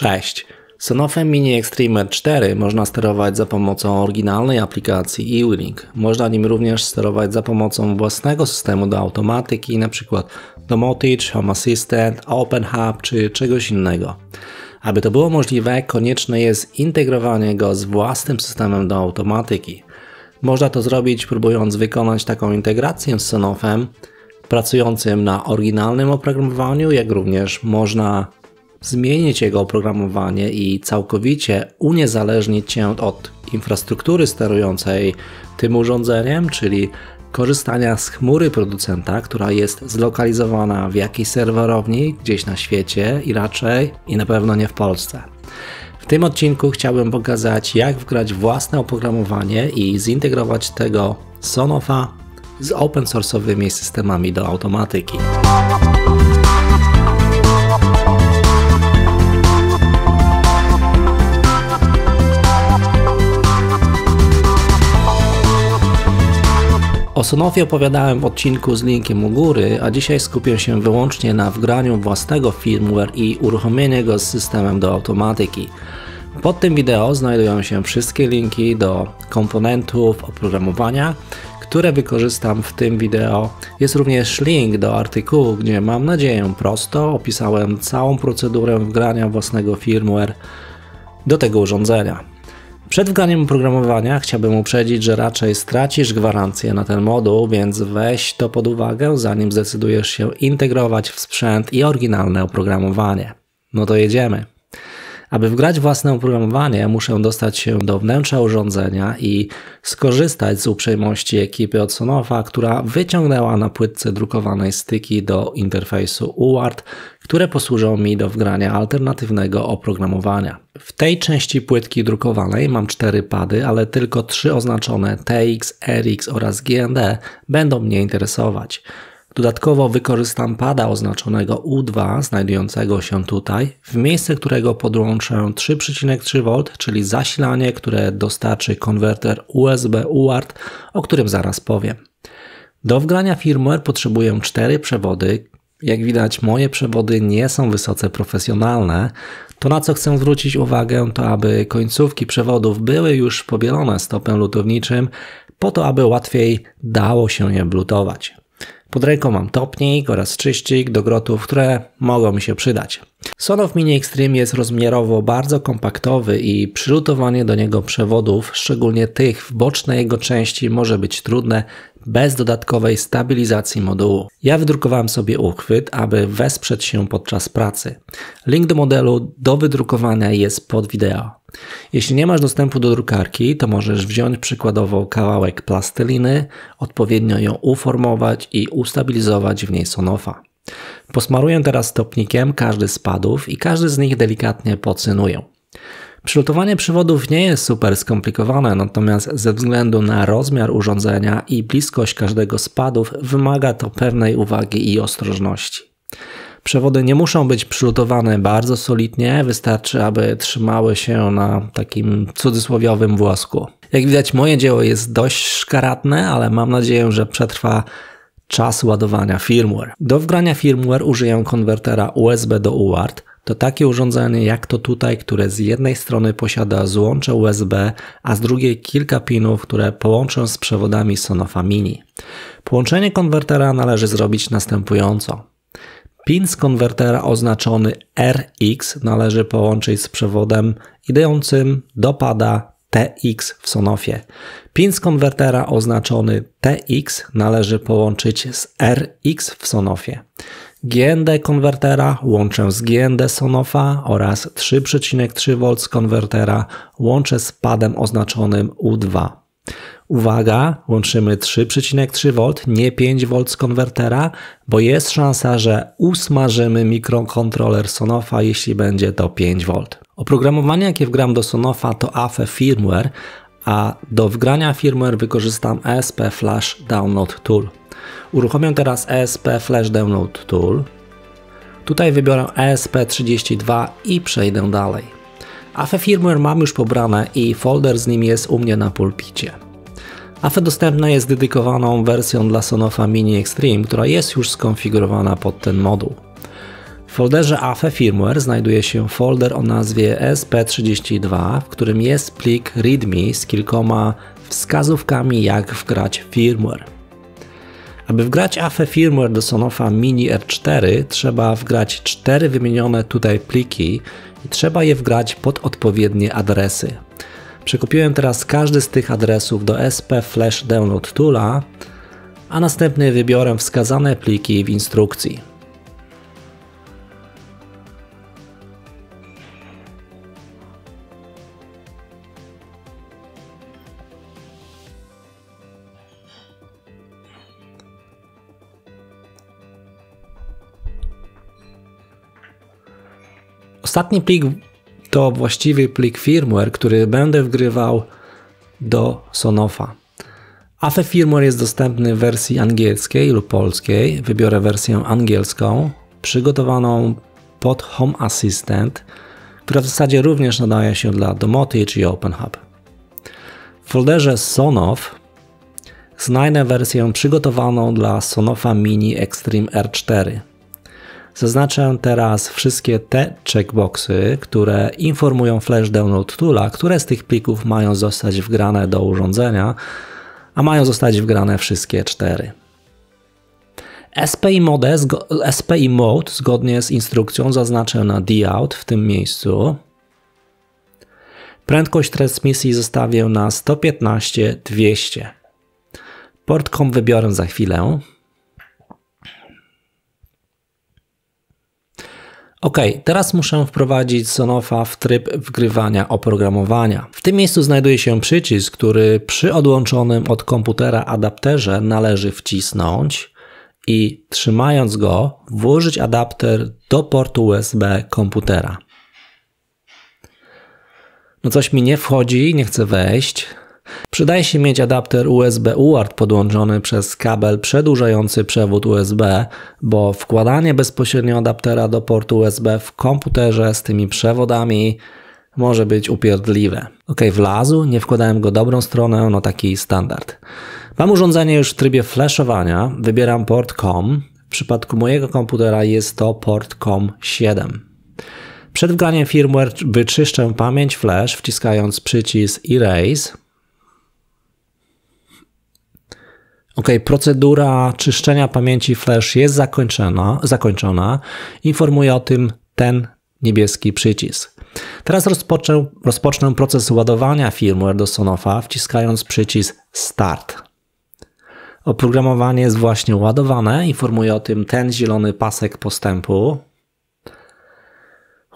Cześć! Sonofem Mini Extremer 4 można sterować za pomocą oryginalnej aplikacji Ewlink. Można nim również sterować za pomocą własnego systemu do automatyki, np. Domotic, Home Assistant, OpenHub czy czegoś innego. Aby to było możliwe, konieczne jest integrowanie go z własnym systemem do automatyki. Można to zrobić próbując wykonać taką integrację z Sonofem pracującym na oryginalnym oprogramowaniu, jak również można zmienić jego oprogramowanie i całkowicie uniezależnić się od infrastruktury sterującej tym urządzeniem, czyli korzystania z chmury producenta, która jest zlokalizowana w jakiejś serwerowni gdzieś na świecie i raczej i na pewno nie w Polsce. W tym odcinku chciałbym pokazać, jak wgrać własne oprogramowanie i zintegrować tego Sonofa z open source'owymi systemami do automatyki. O Sonowie opowiadałem w odcinku z linkiem u góry, a dzisiaj skupię się wyłącznie na wgraniu własnego firmware i uruchomieniu go z systemem do automatyki. Pod tym wideo znajdują się wszystkie linki do komponentów oprogramowania, które wykorzystam w tym wideo. Jest również link do artykułu, gdzie mam nadzieję prosto opisałem całą procedurę wgrania własnego firmware do tego urządzenia. Przed wgraniem oprogramowania chciałbym uprzedzić, że raczej stracisz gwarancję na ten moduł, więc weź to pod uwagę, zanim zdecydujesz się integrować w sprzęt i oryginalne oprogramowanie. No to jedziemy. Aby wgrać własne oprogramowanie, muszę dostać się do wnętrza urządzenia i skorzystać z uprzejmości ekipy Odsonowa, która wyciągnęła na płytce drukowanej styki do interfejsu UART, które posłużą mi do wgrania alternatywnego oprogramowania. W tej części płytki drukowanej mam cztery pady, ale tylko trzy oznaczone TX, RX oraz GND będą mnie interesować. Dodatkowo wykorzystam pada oznaczonego U2, znajdującego się tutaj, w miejsce którego podłączę 3,3 V, czyli zasilanie, które dostarczy konwerter USB UART, o którym zaraz powiem. Do wgrania firmware potrzebuję cztery przewody jak widać, moje przewody nie są wysoce profesjonalne. To, na co chcę zwrócić uwagę, to aby końcówki przewodów były już pobielone stopem lutowniczym, po to, aby łatwiej dało się je blutować. Pod ręką mam topnik oraz czyścik do grotów, które mogą mi się przydać. Sono w Mini Extreme jest rozmiarowo bardzo kompaktowy i przylutowanie do niego przewodów, szczególnie tych w bocznej jego części, może być trudne bez dodatkowej stabilizacji modułu. Ja wydrukowałem sobie uchwyt, aby wesprzeć się podczas pracy. Link do modelu do wydrukowania jest pod wideo. Jeśli nie masz dostępu do drukarki, to możesz wziąć przykładowo kawałek plasteliny, odpowiednio ją uformować i ustabilizować w niej sonofa. Posmaruję teraz stopnikiem każdy z padów i każdy z nich delikatnie podsynuję. Przylutowanie przewodów nie jest super skomplikowane, natomiast ze względu na rozmiar urządzenia i bliskość każdego z padów wymaga to pewnej uwagi i ostrożności. Przewody nie muszą być przylutowane bardzo solidnie, wystarczy, aby trzymały się na takim cudzysłowiowym włosku. Jak widać, moje dzieło jest dość szkaratne, ale mam nadzieję, że przetrwa czas ładowania firmware. Do wgrania firmware użyję konwertera USB do UART. To takie urządzenie jak to tutaj, które z jednej strony posiada złącze USB, a z drugiej kilka pinów, które połączą z przewodami Sonofa Mini. Połączenie konwertera należy zrobić następująco. Pin z konwertera oznaczony RX należy połączyć z przewodem idącym do pada TX w sonofie. Pin z konwertera oznaczony TX należy połączyć z RX w sonofie. GND konwertera łączę z GND Sonofa oraz 3,3 V konwertera łączę z padem oznaczonym U2. Uwaga, łączymy 3,3 V, nie 5 V z konwertera, bo jest szansa, że usmażymy mikrokontroler Sonofa, jeśli będzie to 5 V. Oprogramowanie, jakie wgram do Sonofa to AFE Firmware, a do wgrania firmware wykorzystam ESP Flash Download Tool. Uruchomię teraz ESP Flash Download Tool. Tutaj wybiorę ESP32 i przejdę dalej. AFE Firmware mam już pobrane i folder z nim jest u mnie na pulpicie. AFE dostępna jest dedykowaną wersją dla Sonofa Mini Extreme, która jest już skonfigurowana pod ten moduł. W folderze AFE Firmware znajduje się folder o nazwie SP32, w którym jest plik README z kilkoma wskazówkami jak wgrać firmware. Aby wgrać AFE Firmware do Sonofa Mini R4 trzeba wgrać cztery wymienione tutaj pliki i trzeba je wgrać pod odpowiednie adresy. Przekopiłem teraz każdy z tych adresów do SP Flash Download Toola, a następnie wybiorę wskazane pliki w instrukcji. Ostatni plik to właściwy plik firmware, który będę wgrywał do Sonofa. AFE firmware jest dostępny w wersji angielskiej lub polskiej. Wybiorę wersję angielską, przygotowaną pod Home Assistant, która w zasadzie również nadaje się dla Domotic czy OpenHub. W folderze Sonoff znajdę wersję przygotowaną dla Sonofa Mini Extreme R4. Zaznaczę teraz wszystkie te checkboxy, które informują Flash Download Toola, które z tych plików mają zostać wgrane do urządzenia, a mają zostać wgrane wszystkie cztery. SPI mode, SPI mode zgodnie z instrukcją zaznaczę na D-OUT w tym miejscu. Prędkość transmisji zostawię na 115-200. Portcom wybiorę za chwilę. Ok, teraz muszę wprowadzić Sonofa w tryb wgrywania oprogramowania. W tym miejscu znajduje się przycisk, który przy odłączonym od komputera adapterze należy wcisnąć i trzymając go włożyć adapter do portu USB komputera. No coś mi nie wchodzi, nie chcę wejść. Przydaje się mieć adapter USB UART podłączony przez kabel przedłużający przewód USB, bo wkładanie bezpośrednio adaptera do portu USB w komputerze z tymi przewodami może być upierdliwe. Ok, wlazł, nie wkładałem go dobrą stronę, no taki standard. Mam urządzenie już w trybie flashowania, wybieram port COM. W przypadku mojego komputera jest to port COM 7. Przed wgraniem firmware wyczyszczę pamięć flash wciskając przycisk Erase. Ok, procedura czyszczenia pamięci flash jest zakończona, zakończona. Informuje o tym ten niebieski przycisk. Teraz rozpocznę, rozpocznę proces ładowania firmware do Sonofa, wciskając przycisk Start. Oprogramowanie jest właśnie ładowane, informuje o tym ten zielony pasek postępu.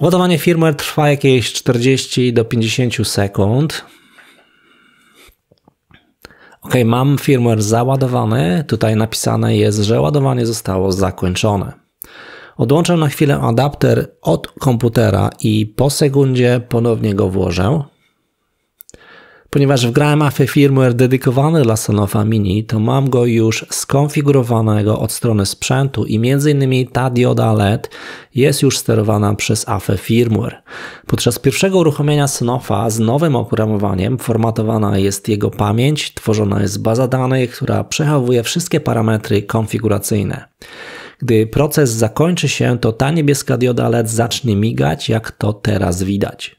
Ładowanie firmware trwa jakieś 40 do 50 sekund. OK, mam firmware załadowany, tutaj napisane jest, że ładowanie zostało zakończone. Odłączam na chwilę adapter od komputera i po sekundzie ponownie go włożę. Ponieważ wgrałem AFE firmware dedykowany dla Sonofa Mini, to mam go już skonfigurowanego od strony sprzętu i m.in. ta dioda LED jest już sterowana przez AFE firmware. Podczas pierwszego uruchomienia Sonofa z nowym oprogramowaniem formatowana jest jego pamięć, tworzona jest baza danych, która przechowuje wszystkie parametry konfiguracyjne. Gdy proces zakończy się, to ta niebieska dioda LED zacznie migać, jak to teraz widać.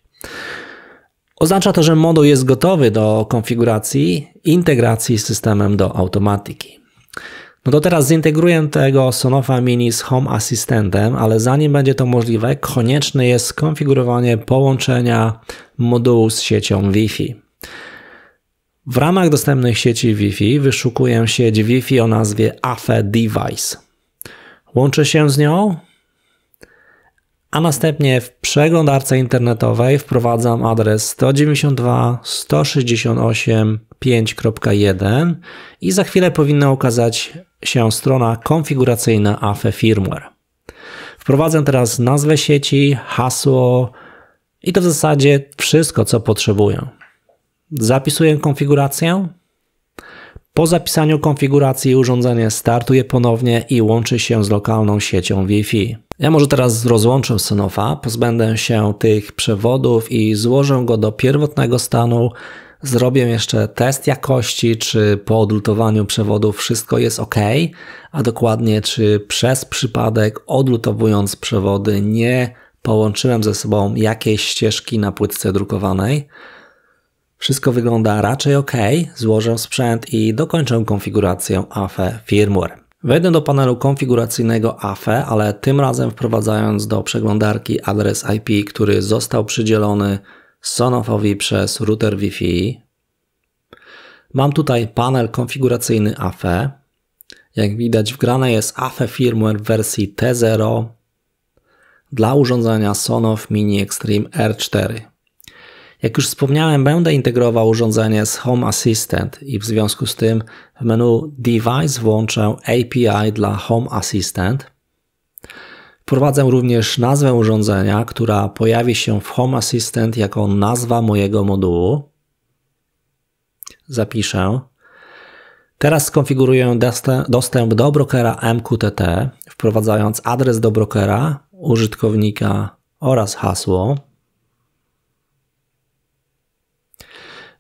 Oznacza to, że moduł jest gotowy do konfiguracji integracji z systemem do automatyki. No to teraz zintegruję tego Sonofa Mini z Home Assistantem, ale zanim będzie to możliwe, konieczne jest skonfigurowanie połączenia modułu z siecią Wi-Fi. W ramach dostępnych sieci Wi-Fi wyszukuję sieć Wi-Fi o nazwie AFE Device. Łączę się z nią a następnie w przeglądarce internetowej wprowadzam adres 192.168.5.1 i za chwilę powinna ukazać się strona konfiguracyjna AFE Firmware. Wprowadzę teraz nazwę sieci, hasło i to w zasadzie wszystko, co potrzebuję. Zapisuję konfigurację. Po zapisaniu konfiguracji urządzenie startuje ponownie i łączy się z lokalną siecią Wi-Fi. Ja może teraz rozłączę synofa, pozbędę się tych przewodów i złożę go do pierwotnego stanu. Zrobię jeszcze test jakości, czy po odlutowaniu przewodów wszystko jest ok, a dokładnie czy przez przypadek odlutowując przewody nie połączyłem ze sobą jakiejś ścieżki na płytce drukowanej. Wszystko wygląda raczej ok, złożę sprzęt i dokończę konfigurację AFE firmware. Wejdę do panelu konfiguracyjnego AFE, ale tym razem wprowadzając do przeglądarki adres IP, który został przydzielony Sonoffowi przez router Wi-Fi. Mam tutaj panel konfiguracyjny AFE. Jak widać wgrane jest AFE firmware w wersji T0 dla urządzenia Sonoff Mini Extreme R4. Jak już wspomniałem, będę integrował urządzenie z Home Assistant i w związku z tym w menu Device włączę API dla Home Assistant. Wprowadzę również nazwę urządzenia, która pojawi się w Home Assistant jako nazwa mojego modułu. Zapiszę. Teraz skonfiguruję dostęp do brokera MQTT, wprowadzając adres do brokera, użytkownika oraz hasło.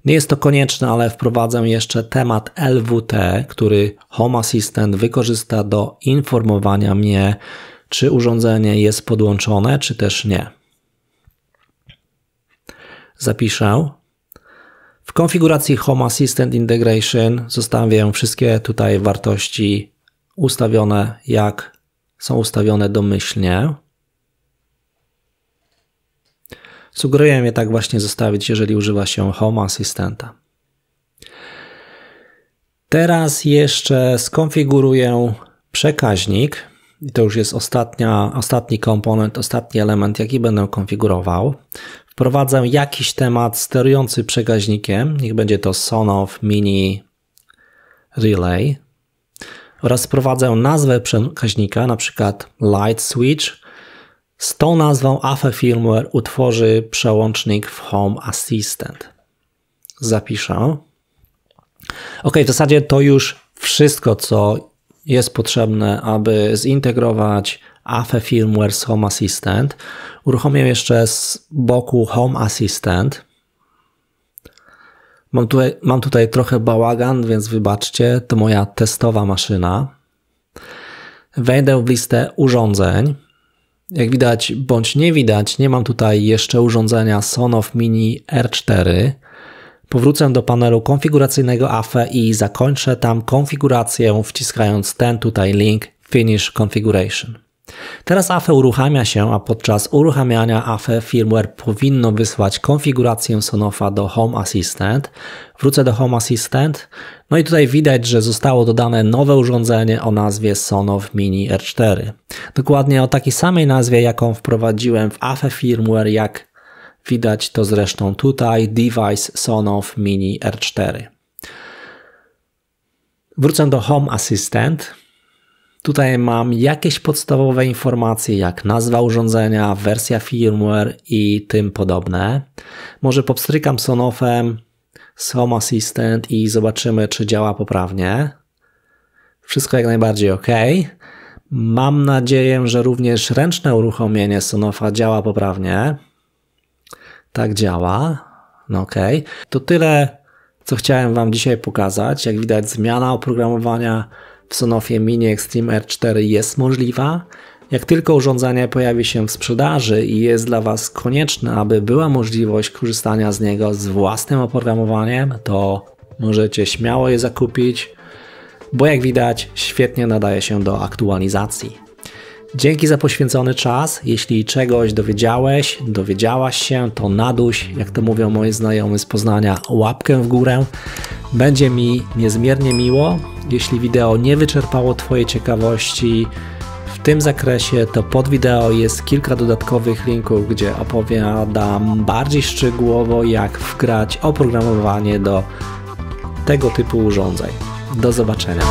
Nie jest to konieczne, ale wprowadzę jeszcze temat LWT, który Home Assistant wykorzysta do informowania mnie, czy urządzenie jest podłączone, czy też nie. Zapiszę. W konfiguracji Home Assistant Integration zostawiam wszystkie tutaj wartości ustawione, jak są ustawione domyślnie. Sugeruję je tak właśnie zostawić, jeżeli używa się Home Assistanta. Teraz jeszcze skonfiguruję przekaźnik. I to już jest ostatnia, ostatni komponent, ostatni element, jaki będę konfigurował. Wprowadzę jakiś temat sterujący przekaźnikiem. Niech będzie to Sonoff Mini Relay oraz wprowadzę nazwę przekaźnika, na przykład light switch z tą nazwą AFE Firmware utworzy przełącznik w Home Assistant. Zapiszę. Ok, w zasadzie to już wszystko, co jest potrzebne, aby zintegrować AFE Firmware z Home Assistant. Uruchomię jeszcze z boku Home Assistant. Mam tutaj, mam tutaj trochę bałagan, więc wybaczcie, to moja testowa maszyna. Wejdę w listę urządzeń. Jak widać bądź nie widać, nie mam tutaj jeszcze urządzenia Sonoff Mini R4. Powrócę do panelu konfiguracyjnego AFE i zakończę tam konfigurację wciskając ten tutaj link Finish Configuration. Teraz AFE uruchamia się, a podczas uruchamiania AFE firmware powinno wysłać konfigurację Sonofa do Home Assistant. Wrócę do Home Assistant. No i tutaj widać, że zostało dodane nowe urządzenie o nazwie Sonof Mini R4. Dokładnie o takiej samej nazwie, jaką wprowadziłem w AFE firmware, jak widać to zresztą tutaj, device Sonof Mini R4. Wrócę do Home Assistant. Tutaj mam jakieś podstawowe informacje, jak nazwa urządzenia, wersja firmware i tym podobne. Może popstrykam Sonofem Home Assistant i zobaczymy, czy działa poprawnie. Wszystko jak najbardziej ok. Mam nadzieję, że również ręczne uruchomienie Sonofa działa poprawnie. Tak działa. No ok. To tyle, co chciałem Wam dzisiaj pokazać. Jak widać, zmiana oprogramowania w Sonofie Mini Extreme R4 jest możliwa. Jak tylko urządzenie pojawi się w sprzedaży i jest dla Was konieczne, aby była możliwość korzystania z niego z własnym oprogramowaniem, to możecie śmiało je zakupić, bo jak widać świetnie nadaje się do aktualizacji. Dzięki za poświęcony czas. Jeśli czegoś dowiedziałeś, dowiedziałaś się, to naduś, jak to mówią moi znajomy z Poznania, łapkę w górę. Będzie mi niezmiernie miło. Jeśli wideo nie wyczerpało Twojej ciekawości w tym zakresie, to pod wideo jest kilka dodatkowych linków, gdzie opowiadam bardziej szczegółowo, jak wgrać oprogramowanie do tego typu urządzeń. Do zobaczenia.